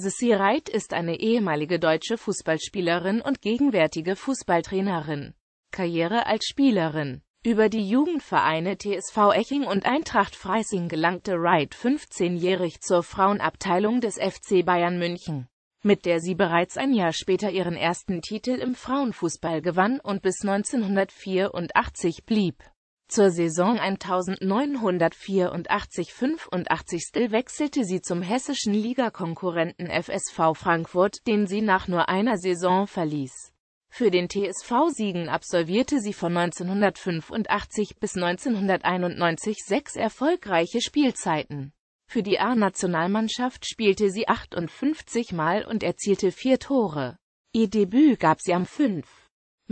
Sissi Reit ist eine ehemalige deutsche Fußballspielerin und gegenwärtige Fußballtrainerin. Karriere als Spielerin über die Jugendvereine TSV Eching und Eintracht Freising gelangte Wright 15-jährig zur Frauenabteilung des FC Bayern München, mit der sie bereits ein Jahr später ihren ersten Titel im Frauenfußball gewann und bis 1984 blieb. Zur Saison 1984-85 wechselte sie zum hessischen Ligakonkurrenten FSV Frankfurt, den sie nach nur einer Saison verließ. Für den TSV Siegen absolvierte sie von 1985 bis 1991 sechs erfolgreiche Spielzeiten. Für die A-Nationalmannschaft spielte sie 58 Mal und erzielte vier Tore. Ihr Debüt gab sie am 5.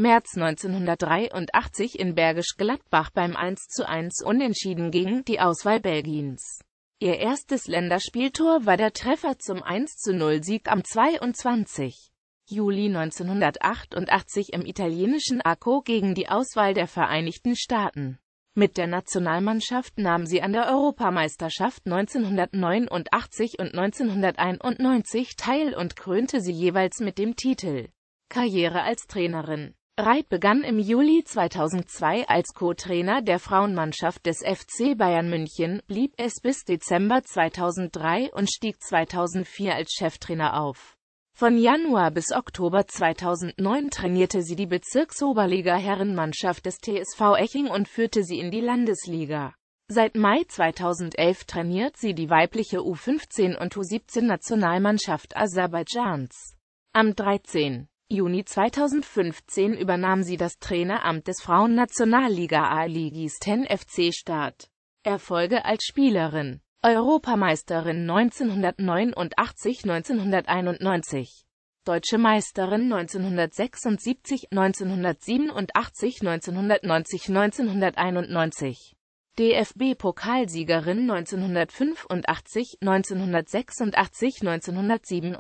März 1983 in Bergisch Gladbach beim 1 zu 1 Unentschieden gegen die Auswahl Belgiens. Ihr erstes Länderspieltor war der Treffer zum 1 zu 0 sieg am 22. Juli 1988 im italienischen Akko gegen die Auswahl der Vereinigten Staaten. Mit der Nationalmannschaft nahm sie an der Europameisterschaft 1989 und 1991 teil und krönte sie jeweils mit dem Titel Karriere als Trainerin. Reit begann im Juli 2002 als Co-Trainer der Frauenmannschaft des FC Bayern München, blieb es bis Dezember 2003 und stieg 2004 als Cheftrainer auf. Von Januar bis Oktober 2009 trainierte sie die Bezirksoberliga Herrenmannschaft des TSV Eching und führte sie in die Landesliga. Seit Mai 2011 trainiert sie die weibliche U15 und U17 Nationalmannschaft Aserbaidschans. Am 13. Juni 2015 übernahm sie das Traineramt des Frauennationalliga a 10 FC Start. Erfolge als Spielerin Europameisterin 1989, 1991 Deutsche Meisterin 1976, 1987, 1990, 1991 DFB-Pokalsiegerin 1985, 1986, 1987,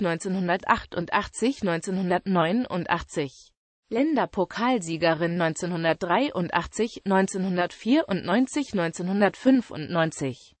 1988, 1989. Länderpokalsiegerin 1983, 1994, 1995